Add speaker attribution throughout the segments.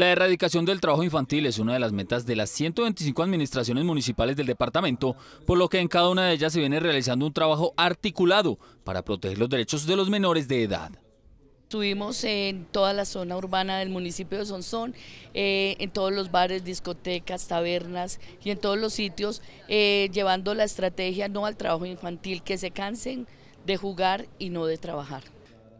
Speaker 1: La erradicación del trabajo infantil es una de las metas de las 125 administraciones municipales del departamento, por lo que en cada una de ellas se viene realizando un trabajo articulado para proteger los derechos de los menores de edad.
Speaker 2: Estuvimos en toda la zona urbana del municipio de Sonsón, eh, en todos los bares, discotecas, tabernas y en todos los sitios, eh, llevando la estrategia no al trabajo infantil, que se cansen de jugar y no de trabajar.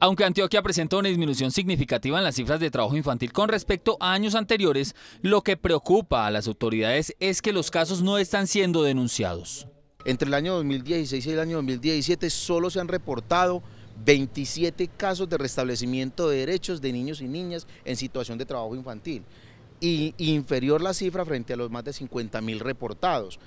Speaker 1: Aunque Antioquia presentó una disminución significativa en las cifras de trabajo infantil con respecto a años anteriores, lo que preocupa a las autoridades es que los casos no están siendo denunciados. Entre el año 2016 y el
Speaker 3: año 2017
Speaker 1: solo se han reportado
Speaker 3: 27 casos de restablecimiento de derechos de niños y niñas en situación de trabajo infantil
Speaker 1: y inferior la cifra frente a los más de 50 mil reportados.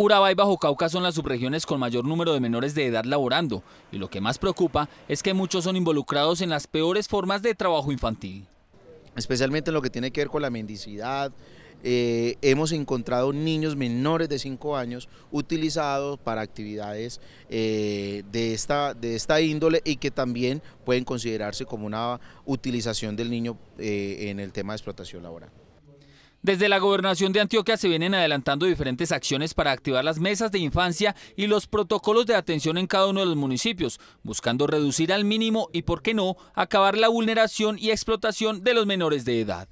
Speaker 1: Urabá y Bajo Cauca son las subregiones con mayor número de menores de edad laborando y lo que más preocupa es que muchos son involucrados en las peores formas de trabajo infantil. Especialmente en lo que tiene
Speaker 3: que ver con la mendicidad, eh, hemos encontrado niños menores de 5 años utilizados para actividades eh, de, esta, índole y que también pueden considerarse como una utilización del niño eh, en el tema de explotación laboral.
Speaker 1: Desde la gobernación de Antioquia se vienen adelantando diferentes acciones para activar las mesas de infancia y los protocolos de atención en cada uno de los municipios, buscando reducir al mínimo y, por qué no, acabar la vulneración y explotación de los menores de edad.